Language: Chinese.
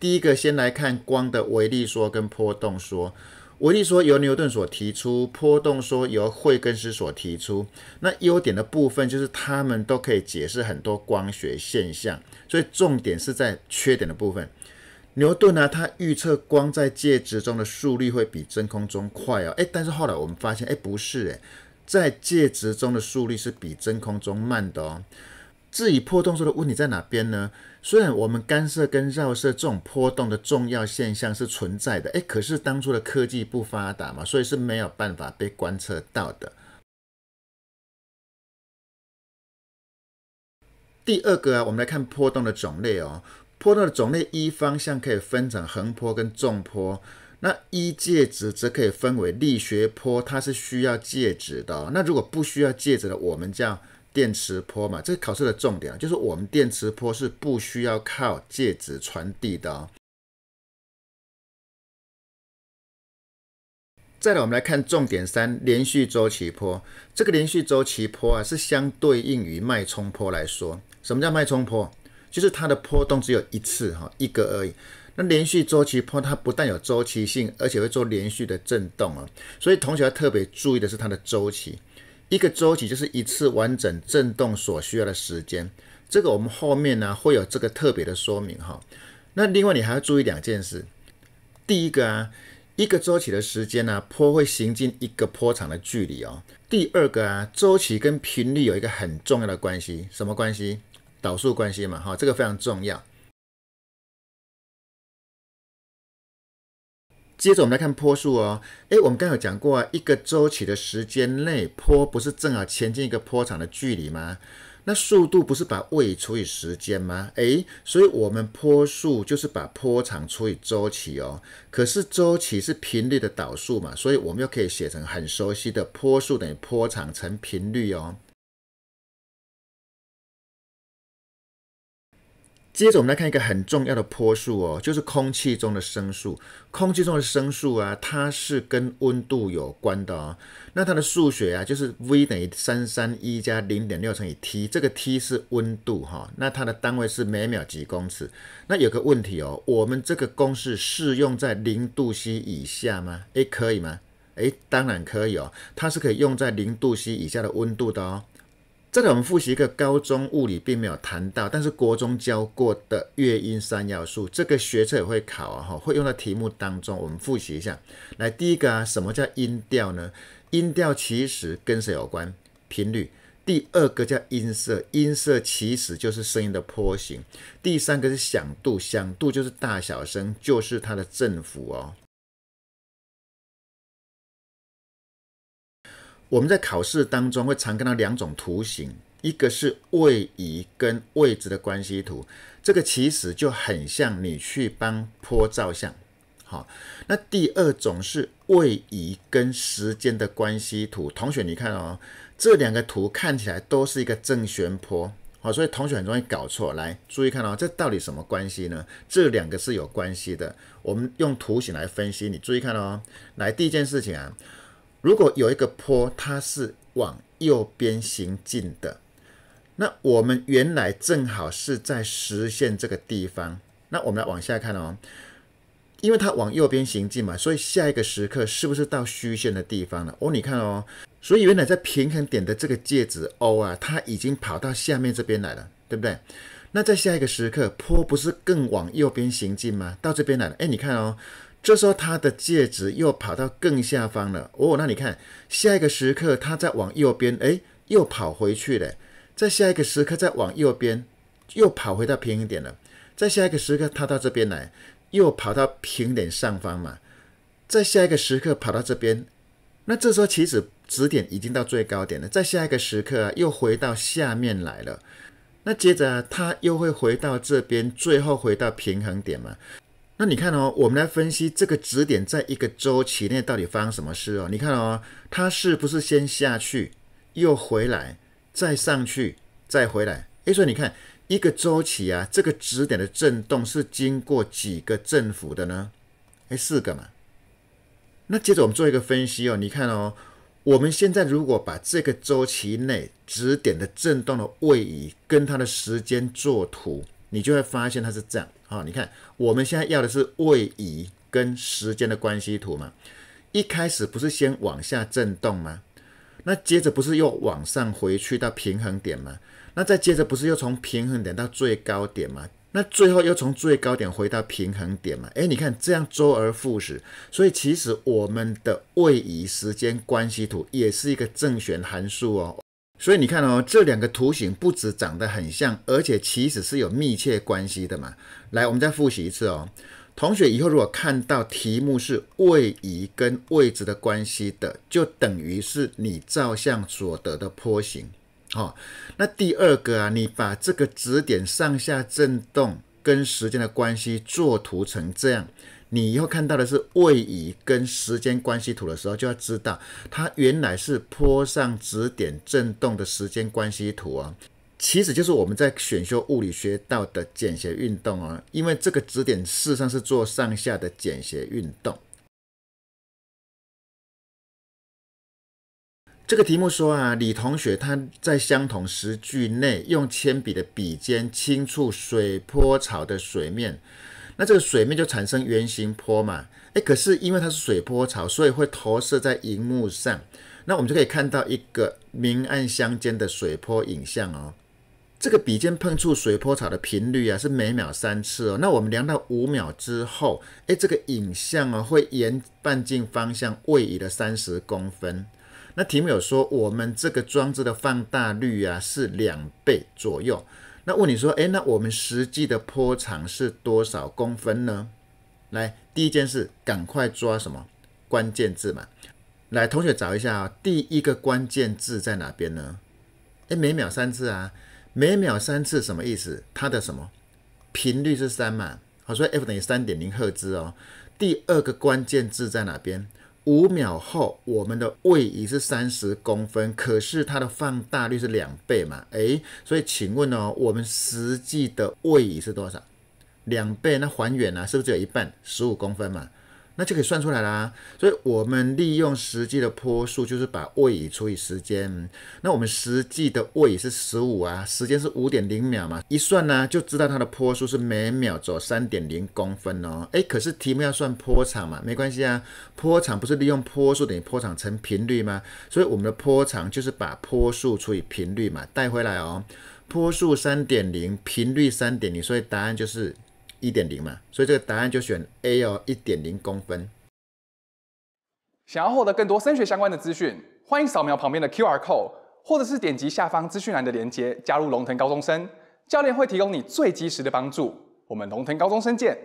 第一个，先来看光的微粒说跟波动说。微粒说由牛顿所提出，波动说由惠根斯所提出。那优点的部分就是他们都可以解释很多光学现象，所以重点是在缺点的部分。牛顿呢，他预测光在介质中的速率会比真空中快哦，诶，但是后来我们发现，诶，不是诶，在介质中的速率是比真空中慢的哦。至于破洞说的问题在哪边呢？虽然我们干涉跟绕射这种波动的重要现象是存在的，诶，可是当初的科技不发达嘛，所以是没有办法被观测到的。第二个啊，我们来看波动的种类哦。波动的种类一方向可以分成横坡跟纵坡，那一介质则可以分为力学坡，它是需要介质的。那如果不需要介质的，我们叫电磁波嘛，这是考试的重点啊，就是我们电磁波是不需要靠介质传递的哦。再来，我们来看重点三：连续周期波。这个连续周期波啊，是相对应于脉冲波来说。什么叫脉冲波？就是它的波动只有一次哈，一个而已。那连续周期波，它不但有周期性，而且会做连续的震动啊。所以同学要特别注意的是它的周期。一个周期就是一次完整振动所需要的时间，这个我们后面呢会有这个特别的说明哈。那另外你还要注意两件事，第一个啊，一个周期的时间呢，波会行进一个波长的距离哦。第二个啊，周期跟频率有一个很重要的关系，什么关系？导数关系嘛哈，这个非常重要。接着我们来看坡数哦，诶，我们刚有讲过啊，一个周期的时间内，坡不是正好前进一个坡长的距离吗？那速度不是把位除以时间吗？诶，所以我们坡数就是把坡长除以周期哦。可是周期是频率的导数嘛，所以我们又可以写成很熟悉的坡数等于坡长乘频率哦。接着我们来看一个很重要的坡数哦，就是空气中的声速。空气中的声速啊，它是跟温度有关的哦。那它的数学啊，就是 v 等于三三一加零点六乘以 t，这个 t 是温度哈。那它的单位是每秒几公尺。那有个问题哦，我们这个公式适用在零度 C 以下吗？诶，可以吗？诶，当然可以哦，它是可以用在零度 C 以下的温度的哦。这里我们复习一个高中物理并没有谈到，但是国中教过的乐音三要素，这个学测也会考啊，哈，会用到题目当中。我们复习一下，来第一个啊，什么叫音调呢？音调其实跟谁有关？频率。第二个叫音色，音色其实就是声音的波形。第三个是响度，响度就是大小声，就是它的振幅哦。我们在考试当中会常看到两种图形，一个是位移跟位置的关系图，这个其实就很像你去帮坡照相，好，那第二种是位移跟时间的关系图。同学你看哦，这两个图看起来都是一个正弦坡，好，所以同学很容易搞错。来，注意看哦，这到底什么关系呢？这两个是有关系的。我们用图形来分析，你注意看哦，来第一件事情啊。如果有一个坡，它是往右边行进的，那我们原来正好是在实线这个地方。那我们来往下看哦，因为它往右边行进嘛，所以下一个时刻是不是到虚线的地方了？哦，你看哦，所以原来在平衡点的这个介质 O 啊，它已经跑到下面这边来了，对不对？那在下一个时刻，坡不是更往右边行进吗？到这边来了，哎，你看哦。这时候，它的戒指又跑到更下方了。哦，那你看，下一个时刻，它再往右边，哎，又跑回去了。在下一个时刻，再往右边，又跑回到平衡点了。在下一个时刻，它到这边来，又跑到平衡点上方嘛。在下一个时刻，跑到这边。那这时候，其实指点已经到最高点了。在下一个时刻，又回到下面来了。那接着，它又会回到这边，最后回到平衡点嘛。那你看哦，我们来分析这个指点在一个周期内到底发生什么事哦。你看哦，它是不是先下去，又回来，再上去，再回来？哎，所以你看一个周期啊，这个指点的震动是经过几个振幅的呢？哎，四个嘛。那接着我们做一个分析哦，你看哦，我们现在如果把这个周期内指点的震动的位移跟它的时间做图，你就会发现它是这样。好，你看我们现在要的是位移跟时间的关系图嘛？一开始不是先往下震动吗？那接着不是又往上回去到平衡点吗？那再接着不是又从平衡点到最高点吗？那最后又从最高点回到平衡点嘛？诶，你看这样周而复始，所以其实我们的位移时间关系图也是一个正弦函数哦。所以你看哦，这两个图形不止长得很像，而且其实是有密切关系的嘛。来，我们再复习一次哦。同学以后如果看到题目是位移跟位置的关系的，就等于是你照相所得的坡形。好，那第二个啊，你把这个指点上下振动跟时间的关系作图成这样。你以后看到的是位移跟时间关系图的时候，就要知道它原来是坡上指点振动的时间关系图啊。其实就是我们在选修物理学到的简谐运动啊，因为这个指点事实上是做上下的简谐运动。这个题目说啊，李同学他在相同时距内用铅笔的笔尖轻触水波槽的水面。那这个水面就产生圆形坡嘛？哎，可是因为它是水波槽，所以会投射在荧幕上。那我们就可以看到一个明暗相间的水波影像哦。这个笔尖碰触水波槽的频率啊是每秒三次哦。那我们量到五秒之后，哎，这个影像啊会沿半径方向位移了三十公分。那题目有说我们这个装置的放大率啊是两倍左右。那问你说，哎，那我们实际的坡长是多少公分呢？来，第一件事，赶快抓什么关键字嘛？来，同学找一下啊，第一个关键字在哪边呢？哎，每秒三次啊，每秒三次什么意思？它的什么频率是三嘛？好，所以 f 等于三点零赫兹哦。第二个关键字在哪边？五秒后，我们的位移是三十公分，可是它的放大率是两倍嘛？哎，所以请问哦，我们实际的位移是多少？两倍那还原呢？是不是只有一半，十五公分嘛？那就可以算出来啦，所以我们利用实际的坡数，就是把位移除以时间。那我们实际的位移是十五啊，时间是五点零秒嘛，一算呢就知道它的坡数是每秒走三点零公分哦。哎，可是题目要算坡长嘛，没关系啊，坡长不是利用坡数等于坡长乘频率吗？所以我们的坡长就是把坡数除以频率嘛，带回来哦，坡数三点零，频率三点零，所以答案就是。一点零嘛，所以这个答案就选 A 哦，一点零公分。想要获得更多升学相关的资讯，欢迎扫描旁边的 QR code，或者是点击下方资讯栏的链接加入龙腾高中生，教练会提供你最及时的帮助。我们龙腾高中生见。